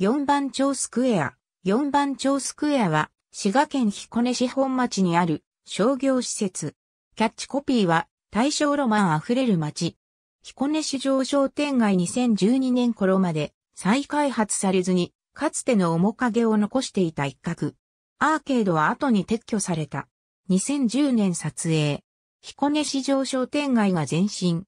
4番町スクエア。4番町スクエアは、滋賀県彦根市本町にある商業施設。キャッチコピーは、大正ロマン溢れる街。彦根市場商店街2012年頃まで再開発されずに、かつての面影を残していた一角。アーケードは後に撤去された。2010年撮影。彦根市場商店街が前身。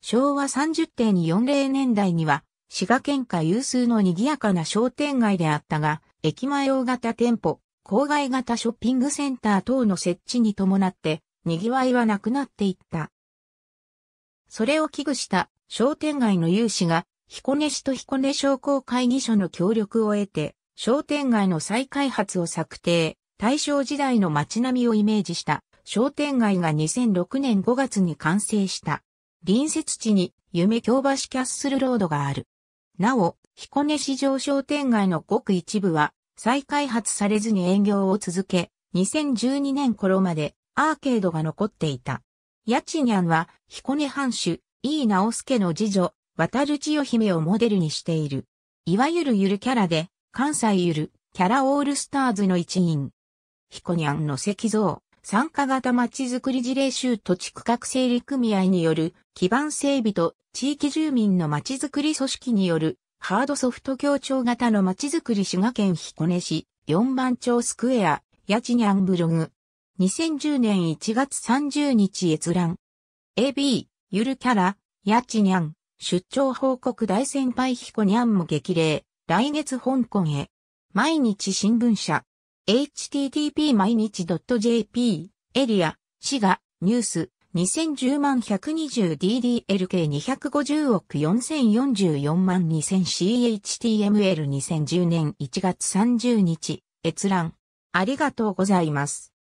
昭和30.40年代には、滋賀県下有数の賑やかな商店街であったが、駅前大型店舗、郊外型ショッピングセンター等の設置に伴って、賑わいはなくなっていった。それを危惧した商店街の有志が、彦根市と彦根商工会議所の協力を得て、商店街の再開発を策定、大正時代の街並みをイメージした商店街が2006年5月に完成した。隣接地に夢京橋キャッスルロードがある。なお、彦根市場商店街のごく一部は再開発されずに営業を続け、2012年頃までアーケードが残っていた。ヤチニャンは彦根藩主、井伊直輔の次女、渡る千代姫をモデルにしている。いわゆるゆるキャラで、関西ゆる、キャラオールスターズの一員。彦こにゃの石像、参加型まづくり事例集土地区画整理組合による基盤整備と地域住民のまちづくり組織によるハードソフト協調型のまちづくり滋賀県彦根市4番町スクエア、やちにゃんブログ。2010年1月30日閲覧。AB、ゆるキャラ、やちにゃん、出張報告大先輩彦にゃんも激励、来月香港へ。毎日新聞社。http 毎日 .jp、エリア、滋賀、ニュース。2010 120DDLK250 億4044万 2000CHTML2010 年1月30日、閲覧。ありがとうございます。